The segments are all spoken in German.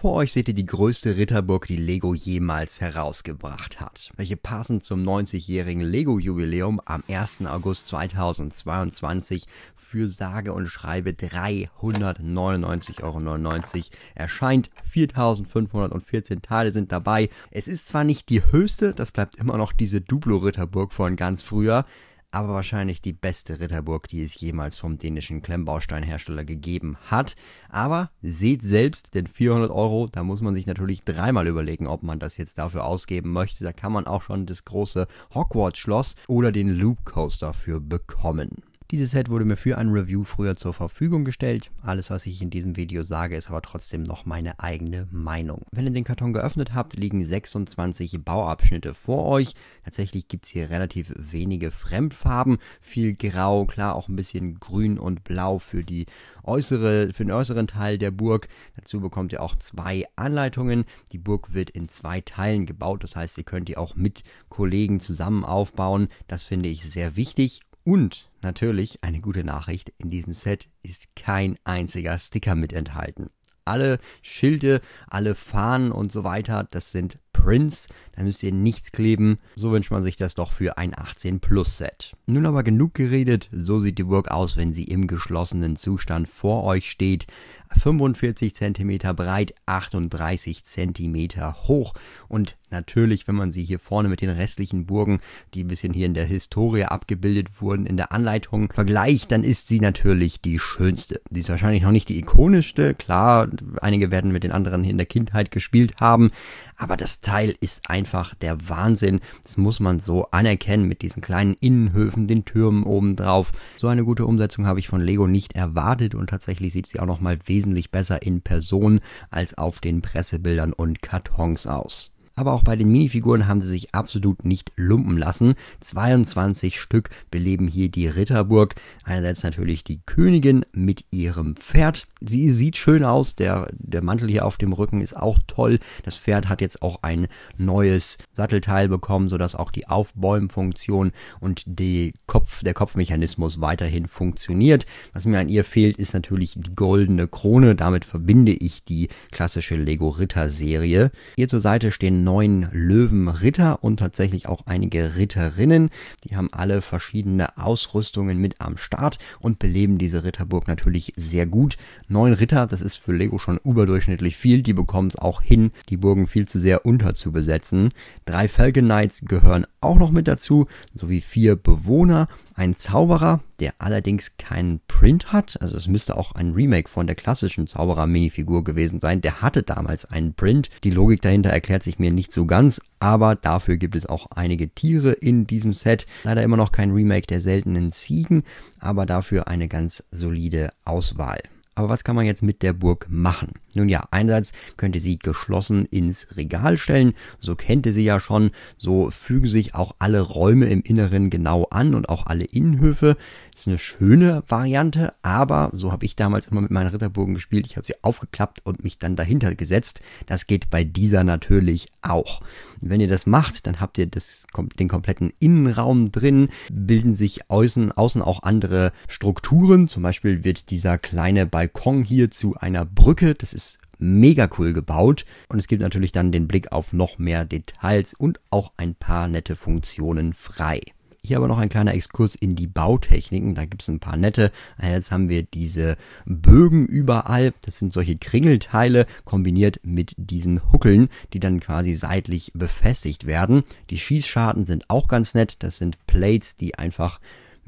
Vor euch seht ihr die größte Ritterburg, die Lego jemals herausgebracht hat, welche passend zum 90-jährigen Lego-Jubiläum am 1. August 2022 für sage und schreibe 399,99 Euro erscheint. 4514 Teile sind dabei. Es ist zwar nicht die höchste, das bleibt immer noch diese Duplo-Ritterburg von ganz früher, aber wahrscheinlich die beste Ritterburg, die es jemals vom dänischen Klemmbausteinhersteller gegeben hat. Aber seht selbst, denn 400 Euro, da muss man sich natürlich dreimal überlegen, ob man das jetzt dafür ausgeben möchte. Da kann man auch schon das große Hogwarts-Schloss oder den Loop Coaster für bekommen. Dieses Set wurde mir für ein Review früher zur Verfügung gestellt. Alles, was ich in diesem Video sage, ist aber trotzdem noch meine eigene Meinung. Wenn ihr den Karton geöffnet habt, liegen 26 Bauabschnitte vor euch. Tatsächlich gibt es hier relativ wenige Fremdfarben. Viel Grau, klar auch ein bisschen Grün und Blau für, die äußere, für den äußeren Teil der Burg. Dazu bekommt ihr auch zwei Anleitungen. Die Burg wird in zwei Teilen gebaut. Das heißt, ihr könnt die auch mit Kollegen zusammen aufbauen. Das finde ich sehr wichtig. Und Natürlich eine gute Nachricht, in diesem Set ist kein einziger Sticker mit enthalten. Alle Schilde, alle Fahnen und so weiter, das sind Prints, dann müsst ihr nichts kleben. So wünscht man sich das doch für ein 18 Plus Set. Nun aber genug geredet, so sieht die Burg aus, wenn sie im geschlossenen Zustand vor euch steht. 45 cm breit, 38 cm hoch und natürlich, wenn man sie hier vorne mit den restlichen Burgen, die ein bisschen hier in der Historie abgebildet wurden, in der Anleitung vergleicht, dann ist sie natürlich die schönste. Sie ist wahrscheinlich noch nicht die ikonischste, klar, einige werden mit den anderen in der Kindheit gespielt haben, aber das Teil ist einfach einfach der Wahnsinn. Das muss man so anerkennen mit diesen kleinen Innenhöfen, den Türmen oben So eine gute Umsetzung habe ich von Lego nicht erwartet und tatsächlich sieht sie auch nochmal wesentlich besser in Person als auf den Pressebildern und Kartons aus aber auch bei den Minifiguren haben sie sich absolut nicht lumpen lassen. 22 Stück beleben hier die Ritterburg. Einerseits natürlich die Königin mit ihrem Pferd. Sie sieht schön aus, der, der Mantel hier auf dem Rücken ist auch toll. Das Pferd hat jetzt auch ein neues Sattelteil bekommen, sodass auch die Aufbäumfunktion und die Kopf, der Kopfmechanismus weiterhin funktioniert. Was mir an ihr fehlt, ist natürlich die goldene Krone. Damit verbinde ich die klassische Lego Ritter Serie. Hier zur Seite stehen neun Löwenritter und tatsächlich auch einige Ritterinnen. Die haben alle verschiedene Ausrüstungen mit am Start und beleben diese Ritterburg natürlich sehr gut. Neun Ritter, das ist für Lego schon überdurchschnittlich viel. Die bekommen es auch hin, die Burgen viel zu sehr unterzubesetzen. Drei Falcon Knights gehören auch noch mit dazu, sowie vier Bewohner ein Zauberer, der allerdings keinen Print hat. Also es müsste auch ein Remake von der klassischen Zauberer-Minifigur gewesen sein. Der hatte damals einen Print. Die Logik dahinter erklärt sich mir nicht so ganz, aber dafür gibt es auch einige Tiere in diesem Set. Leider immer noch kein Remake der seltenen Ziegen, aber dafür eine ganz solide Auswahl. Aber was kann man jetzt mit der Burg machen? Nun ja, einerseits könnte sie geschlossen ins Regal stellen, so kennt ihr sie ja schon, so fügen sich auch alle Räume im Inneren genau an und auch alle Innenhöfe. ist eine schöne Variante, aber so habe ich damals immer mit meinen Ritterburgen gespielt. Ich habe sie aufgeklappt und mich dann dahinter gesetzt. Das geht bei dieser natürlich auch. Wenn ihr das macht, dann habt ihr das, den kompletten Innenraum drin, bilden sich außen, außen auch andere Strukturen. Zum Beispiel wird dieser kleine Balkon hier zu einer Brücke. Das ist ist mega cool gebaut und es gibt natürlich dann den Blick auf noch mehr Details und auch ein paar nette Funktionen frei. Hier aber noch ein kleiner Exkurs in die Bautechniken. Da gibt es ein paar nette. Ah, jetzt haben wir diese Bögen überall. Das sind solche Kringelteile kombiniert mit diesen Huckeln, die dann quasi seitlich befestigt werden. Die Schießscharten sind auch ganz nett. Das sind Plates, die einfach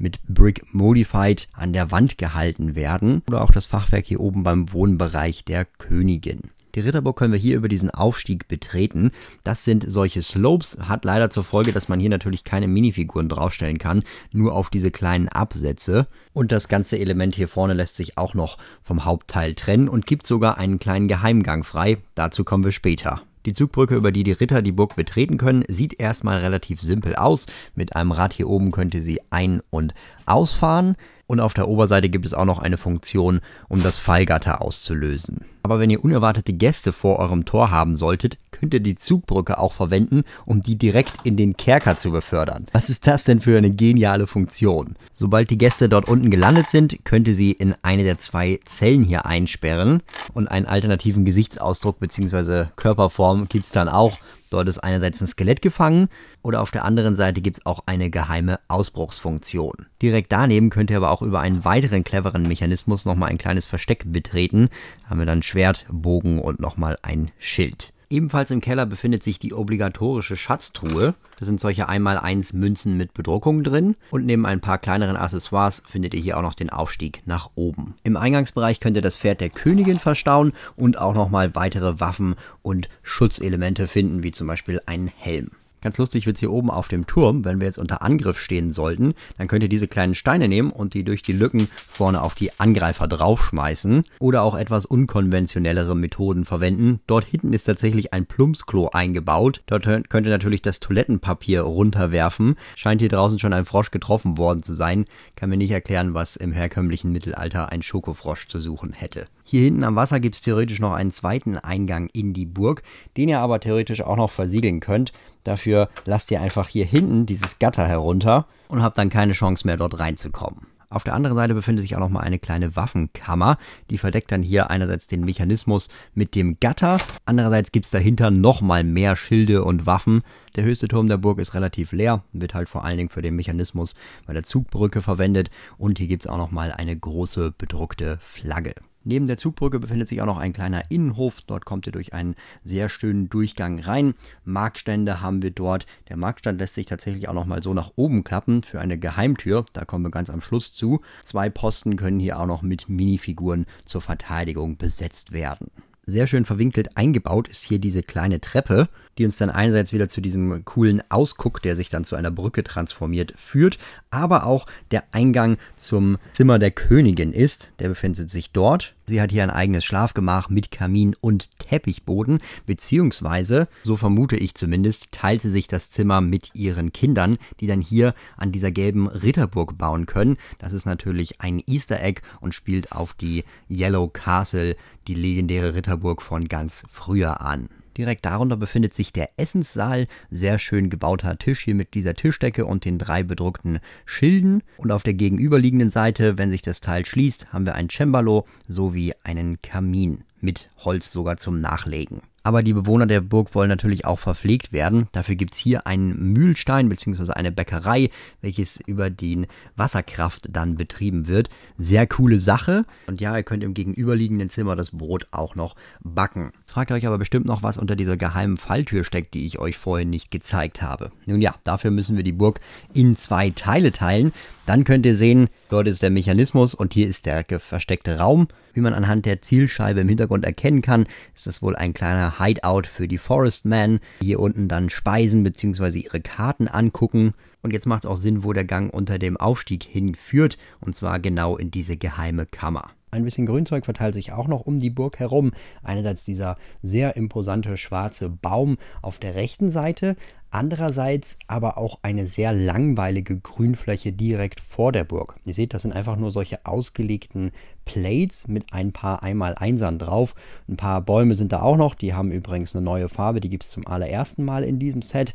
mit Brick Modified an der Wand gehalten werden. Oder auch das Fachwerk hier oben beim Wohnbereich der Königin. Die Ritterburg können wir hier über diesen Aufstieg betreten. Das sind solche Slopes, hat leider zur Folge, dass man hier natürlich keine Minifiguren draufstellen kann, nur auf diese kleinen Absätze. Und das ganze Element hier vorne lässt sich auch noch vom Hauptteil trennen und gibt sogar einen kleinen Geheimgang frei. Dazu kommen wir später. Die Zugbrücke, über die die Ritter die Burg betreten können, sieht erstmal relativ simpel aus. Mit einem Rad hier oben könnte sie ein- und ausfahren und auf der Oberseite gibt es auch noch eine Funktion, um das Fallgatter auszulösen. Aber wenn ihr unerwartete Gäste vor eurem Tor haben solltet, könnt ihr die Zugbrücke auch verwenden, um die direkt in den Kerker zu befördern. Was ist das denn für eine geniale Funktion? Sobald die Gäste dort unten gelandet sind, könnt ihr sie in eine der zwei Zellen hier einsperren und einen alternativen Gesichtsausdruck bzw. Körperform gibt es dann auch, Dort ist einerseits ein Skelett gefangen oder auf der anderen Seite gibt es auch eine geheime Ausbruchsfunktion. Direkt daneben könnt ihr aber auch über einen weiteren cleveren Mechanismus nochmal ein kleines Versteck betreten. Da haben wir dann Schwert, Bogen und nochmal ein Schild. Ebenfalls im Keller befindet sich die obligatorische Schatztruhe. Da sind solche 1x1 Münzen mit Bedruckung drin. Und neben ein paar kleineren Accessoires findet ihr hier auch noch den Aufstieg nach oben. Im Eingangsbereich könnt ihr das Pferd der Königin verstauen und auch nochmal weitere Waffen und Schutzelemente finden, wie zum Beispiel einen Helm. Ganz lustig wird es hier oben auf dem Turm, wenn wir jetzt unter Angriff stehen sollten, dann könnt ihr diese kleinen Steine nehmen und die durch die Lücken vorne auf die Angreifer draufschmeißen oder auch etwas unkonventionellere Methoden verwenden. Dort hinten ist tatsächlich ein Plumpsklo eingebaut. Dort könnt ihr natürlich das Toilettenpapier runterwerfen. Scheint hier draußen schon ein Frosch getroffen worden zu sein. Kann mir nicht erklären, was im herkömmlichen Mittelalter ein Schokofrosch zu suchen hätte. Hier hinten am Wasser gibt es theoretisch noch einen zweiten Eingang in die Burg, den ihr aber theoretisch auch noch versiegeln könnt. Dafür lasst ihr einfach hier hinten dieses Gatter herunter und habt dann keine Chance mehr dort reinzukommen. Auf der anderen Seite befindet sich auch nochmal eine kleine Waffenkammer. Die verdeckt dann hier einerseits den Mechanismus mit dem Gatter, andererseits gibt es dahinter nochmal mehr Schilde und Waffen. Der höchste Turm der Burg ist relativ leer, wird halt vor allen Dingen für den Mechanismus bei der Zugbrücke verwendet und hier gibt es auch nochmal eine große bedruckte Flagge. Neben der Zugbrücke befindet sich auch noch ein kleiner Innenhof. Dort kommt ihr durch einen sehr schönen Durchgang rein. Marktstände haben wir dort. Der Marktstand lässt sich tatsächlich auch noch mal so nach oben klappen für eine Geheimtür. Da kommen wir ganz am Schluss zu. Zwei Posten können hier auch noch mit Minifiguren zur Verteidigung besetzt werden. Sehr schön verwinkelt eingebaut ist hier diese kleine Treppe die uns dann einerseits wieder zu diesem coolen Ausguck, der sich dann zu einer Brücke transformiert, führt, aber auch der Eingang zum Zimmer der Königin ist. Der befindet sich dort. Sie hat hier ein eigenes Schlafgemach mit Kamin und Teppichboden, beziehungsweise, so vermute ich zumindest, teilt sie sich das Zimmer mit ihren Kindern, die dann hier an dieser gelben Ritterburg bauen können. Das ist natürlich ein Easter Egg und spielt auf die Yellow Castle, die legendäre Ritterburg von ganz früher an. Direkt darunter befindet sich der Essenssaal, sehr schön gebauter Tisch hier mit dieser Tischdecke und den drei bedruckten Schilden. Und auf der gegenüberliegenden Seite, wenn sich das Teil schließt, haben wir ein Cembalo sowie einen Kamin mit Holz sogar zum Nachlegen. Aber die Bewohner der Burg wollen natürlich auch verpflegt werden. Dafür gibt es hier einen Mühlstein bzw. eine Bäckerei, welches über den Wasserkraft dann betrieben wird. Sehr coole Sache. Und ja, ihr könnt im gegenüberliegenden Zimmer das Brot auch noch backen. Jetzt fragt ihr euch aber bestimmt noch, was unter dieser geheimen Falltür steckt, die ich euch vorhin nicht gezeigt habe. Nun ja, dafür müssen wir die Burg in zwei Teile teilen. Dann könnt ihr sehen, Dort ist der Mechanismus und hier ist der versteckte Raum. Wie man anhand der Zielscheibe im Hintergrund erkennen kann, ist das wohl ein kleiner Hideout für die Forest Men. Hier unten dann Speisen bzw. ihre Karten angucken. Und jetzt macht es auch Sinn, wo der Gang unter dem Aufstieg hinführt, und zwar genau in diese geheime Kammer. Ein bisschen Grünzeug verteilt sich auch noch um die Burg herum. Einerseits dieser sehr imposante schwarze Baum auf der rechten Seite, andererseits aber auch eine sehr langweilige Grünfläche direkt vor der Burg. Ihr seht, das sind einfach nur solche ausgelegten Plates mit ein paar einmal einsern drauf. Ein paar Bäume sind da auch noch, die haben übrigens eine neue Farbe, die gibt es zum allerersten Mal in diesem Set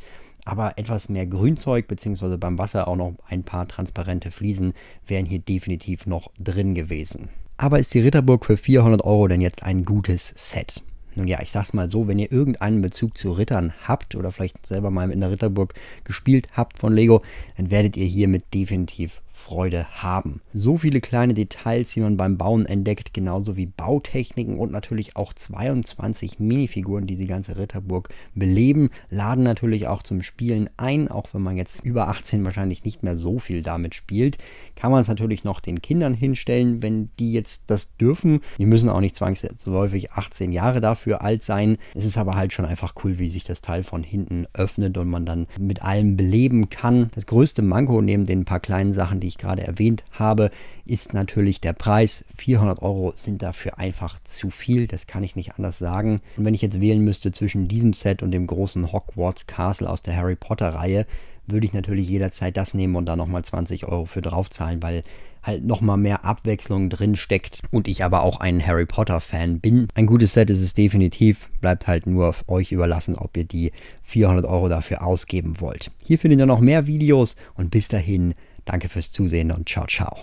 aber etwas mehr Grünzeug beziehungsweise beim Wasser auch noch ein paar transparente Fliesen wären hier definitiv noch drin gewesen aber ist die Ritterburg für 400 Euro denn jetzt ein gutes Set? Nun ja, ich sag's mal so, wenn ihr irgendeinen Bezug zu Rittern habt oder vielleicht selber mal in der Ritterburg gespielt habt von Lego, dann werdet ihr hiermit definitiv Freude haben. So viele kleine Details, die man beim Bauen entdeckt, genauso wie Bautechniken und natürlich auch 22 Minifiguren, die die ganze Ritterburg beleben, laden natürlich auch zum Spielen ein, auch wenn man jetzt über 18 wahrscheinlich nicht mehr so viel damit spielt, kann man es natürlich noch den Kindern hinstellen, wenn die jetzt das dürfen. Die müssen auch nicht zwangsläufig 18 Jahre dafür für alt sein. Es ist aber halt schon einfach cool, wie sich das Teil von hinten öffnet und man dann mit allem beleben kann. Das größte Manko neben den paar kleinen Sachen, die ich gerade erwähnt habe, ist natürlich der Preis. 400 Euro sind dafür einfach zu viel, das kann ich nicht anders sagen. Und wenn ich jetzt wählen müsste zwischen diesem Set und dem großen Hogwarts Castle aus der Harry Potter Reihe, würde ich natürlich jederzeit das nehmen und da nochmal 20 Euro für draufzahlen, weil halt nochmal mehr Abwechslung drin steckt und ich aber auch ein Harry Potter Fan bin. Ein gutes Set ist es definitiv, bleibt halt nur auf euch überlassen, ob ihr die 400 Euro dafür ausgeben wollt. Hier findet ihr noch mehr Videos und bis dahin, danke fürs Zusehen und ciao, ciao.